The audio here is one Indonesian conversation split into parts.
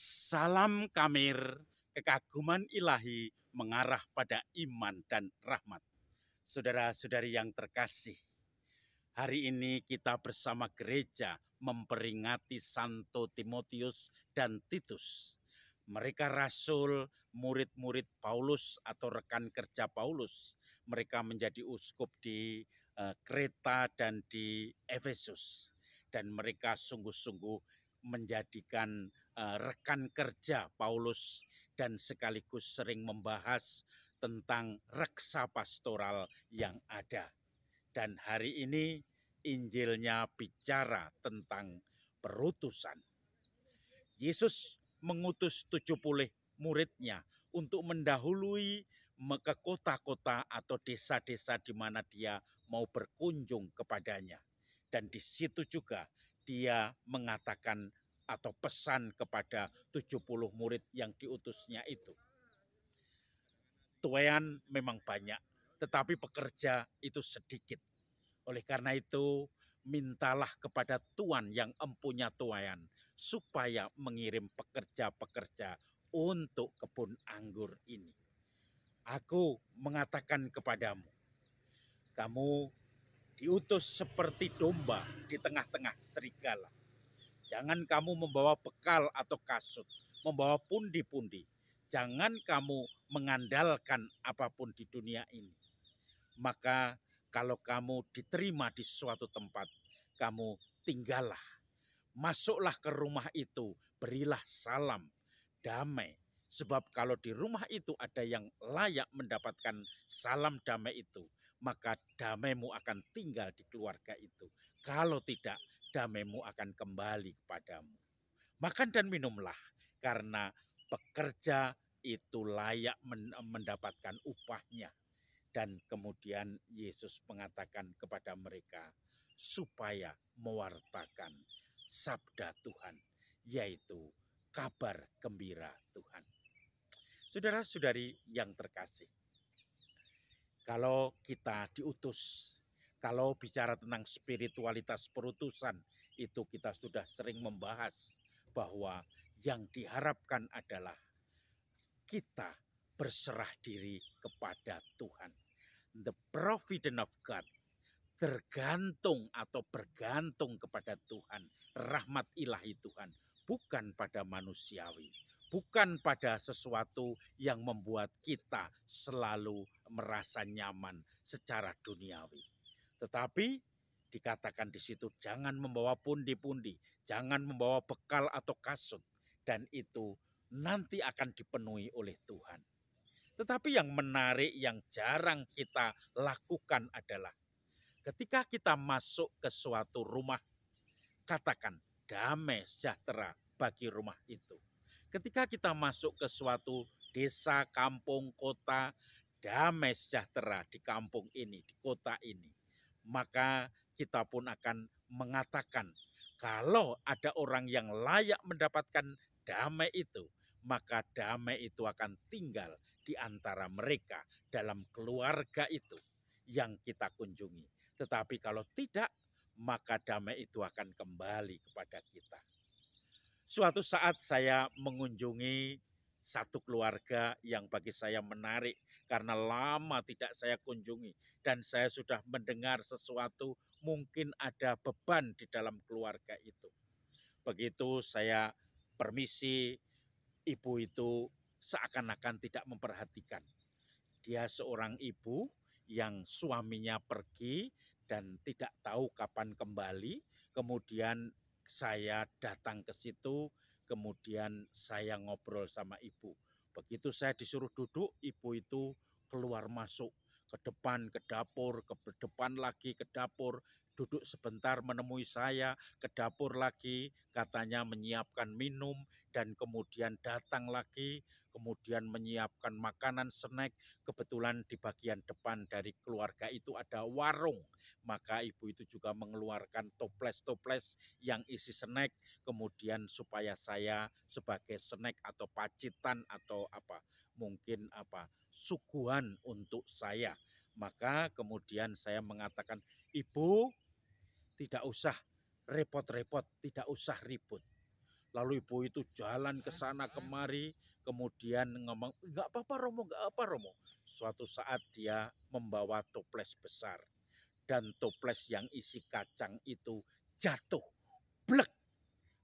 Salam Kamir, kekaguman ilahi mengarah pada iman dan rahmat. Saudara-saudari yang terkasih, hari ini kita bersama gereja memperingati Santo Timotius dan Titus. Mereka rasul, murid-murid Paulus atau rekan kerja Paulus. Mereka menjadi uskup di eh, Kreta dan di Efesus. Dan mereka sungguh-sungguh menjadikan Eh, rekan kerja Paulus dan sekaligus sering membahas tentang reksa pastoral yang ada. Dan hari ini Injilnya bicara tentang perutusan. Yesus mengutus tujuh puluh muridnya untuk mendahului ke kota-kota atau desa-desa di mana dia mau berkunjung kepadanya. Dan di situ juga dia mengatakan atau pesan kepada 70 murid yang diutusnya itu. Tuean memang banyak, tetapi pekerja itu sedikit. Oleh karena itu, mintalah kepada tuan yang empunya tuayan supaya mengirim pekerja-pekerja untuk kebun anggur ini. Aku mengatakan kepadamu, kamu diutus seperti domba di tengah-tengah serigala. Jangan kamu membawa bekal atau kasut, membawa pundi-pundi. Jangan kamu mengandalkan apapun di dunia ini. Maka kalau kamu diterima di suatu tempat, kamu tinggallah. Masuklah ke rumah itu, berilah salam, damai. Sebab kalau di rumah itu ada yang layak mendapatkan salam damai itu, maka damaimu akan tinggal di keluarga itu. Kalau tidak, damaimu akan kembali kepadamu. Makan dan minumlah, karena pekerja itu layak mendapatkan upahnya. Dan kemudian Yesus mengatakan kepada mereka supaya mewartakan sabda Tuhan, yaitu kabar gembira Tuhan. Saudara-saudari yang terkasih, kalau kita diutus kalau bicara tentang spiritualitas perutusan, itu kita sudah sering membahas bahwa yang diharapkan adalah kita berserah diri kepada Tuhan. The providence of God tergantung atau bergantung kepada Tuhan, rahmat ilahi Tuhan, bukan pada manusiawi, bukan pada sesuatu yang membuat kita selalu merasa nyaman secara duniawi. Tetapi dikatakan di situ jangan membawa pundi-pundi, jangan membawa bekal atau kasut dan itu nanti akan dipenuhi oleh Tuhan. Tetapi yang menarik yang jarang kita lakukan adalah ketika kita masuk ke suatu rumah katakan damai sejahtera bagi rumah itu. Ketika kita masuk ke suatu desa, kampung, kota, damai sejahtera di kampung ini, di kota ini maka kita pun akan mengatakan kalau ada orang yang layak mendapatkan damai itu, maka damai itu akan tinggal di antara mereka dalam keluarga itu yang kita kunjungi. Tetapi kalau tidak, maka damai itu akan kembali kepada kita. Suatu saat saya mengunjungi satu keluarga yang bagi saya menarik karena lama tidak saya kunjungi dan saya sudah mendengar sesuatu mungkin ada beban di dalam keluarga itu. Begitu saya permisi, ibu itu seakan-akan tidak memperhatikan. Dia seorang ibu yang suaminya pergi dan tidak tahu kapan kembali. Kemudian saya datang ke situ, kemudian saya ngobrol sama ibu Begitu saya disuruh duduk, ibu itu keluar masuk ke depan, ke dapur, ke depan lagi, ke dapur, duduk sebentar menemui saya, ke dapur lagi, katanya menyiapkan minum, dan kemudian datang lagi, kemudian menyiapkan makanan snack. Kebetulan di bagian depan dari keluarga itu ada warung, maka ibu itu juga mengeluarkan toples-toples yang isi snack, kemudian supaya saya sebagai snack atau pacitan atau apa mungkin apa suguhan untuk saya. Maka kemudian saya mengatakan, "Ibu, tidak usah repot-repot, tidak usah ribut." Lalu ibu itu jalan ke sana kemari, kemudian ngomong, nggak apa-apa Romo, nggak apa Romo. Suatu saat dia membawa toples besar dan toples yang isi kacang itu jatuh, blek.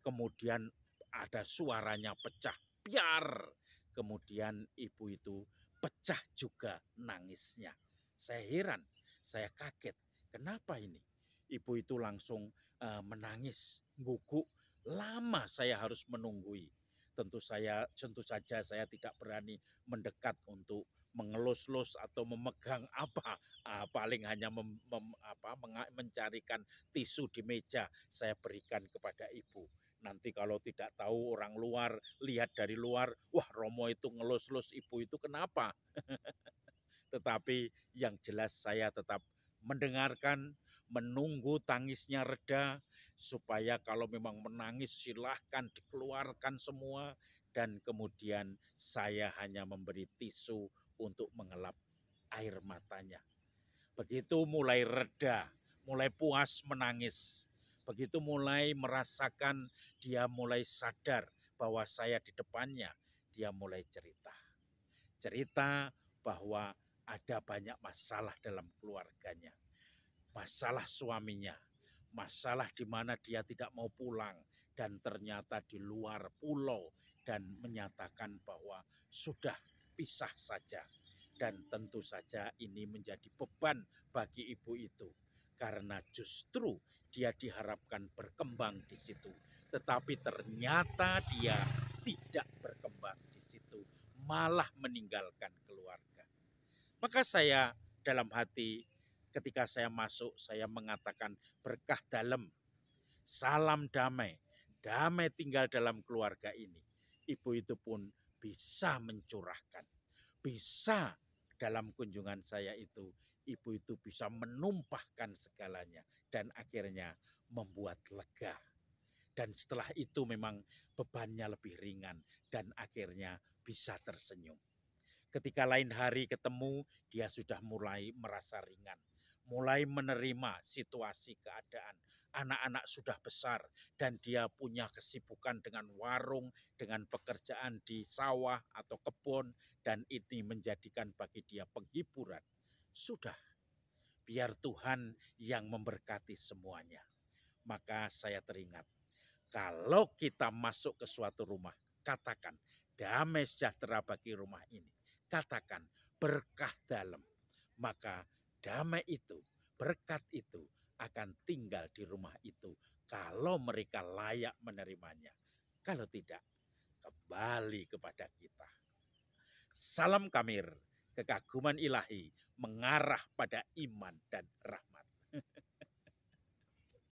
Kemudian ada suaranya pecah, piar. Kemudian ibu itu pecah juga nangisnya. Saya heran, saya kaget. Kenapa ini? Ibu itu langsung uh, menangis, guguk, lama saya harus menunggui. Tentu saya tentu saja saya tidak berani mendekat untuk mengelus-lus atau memegang apa, uh, paling hanya mem, mem, apa, mencarikan tisu di meja saya berikan kepada ibu. Nanti kalau tidak tahu orang luar, lihat dari luar, wah Romo itu ngelus-lus ibu itu kenapa? Tetapi yang jelas saya tetap mendengarkan, menunggu tangisnya reda, supaya kalau memang menangis silahkan dikeluarkan semua dan kemudian saya hanya memberi tisu untuk mengelap air matanya. Begitu mulai reda, mulai puas menangis. Begitu mulai merasakan dia mulai sadar bahwa saya di depannya, dia mulai cerita. Cerita bahwa ada banyak masalah dalam keluarganya. Masalah suaminya, masalah di mana dia tidak mau pulang dan ternyata di luar pulau dan menyatakan bahwa sudah pisah saja. Dan tentu saja ini menjadi beban bagi ibu itu karena justru dia diharapkan berkembang di situ, tetapi ternyata dia tidak berkembang di situ, malah meninggalkan keluarga. Maka saya dalam hati ketika saya masuk saya mengatakan berkah dalam salam damai damai tinggal dalam keluarga ini ibu itu pun bisa mencurahkan bisa dalam kunjungan saya itu ibu itu bisa menumpahkan segalanya dan akhirnya membuat lega dan setelah itu memang bebannya lebih ringan dan akhirnya bisa tersenyum ketika lain hari ketemu dia sudah mulai merasa ringan mulai menerima situasi keadaan. Anak-anak sudah besar dan dia punya kesibukan dengan warung, dengan pekerjaan di sawah atau kebun, dan ini menjadikan bagi dia penghiburan. Sudah, biar Tuhan yang memberkati semuanya. Maka saya teringat, kalau kita masuk ke suatu rumah, katakan damai sejahtera bagi rumah ini. Katakan berkah dalam. Maka damai itu, berkat itu akan tinggal di rumah itu kalau mereka layak menerimanya. Kalau tidak, kembali kepada kita. Salam Kamir, kekaguman ilahi mengarah pada iman dan rahmat.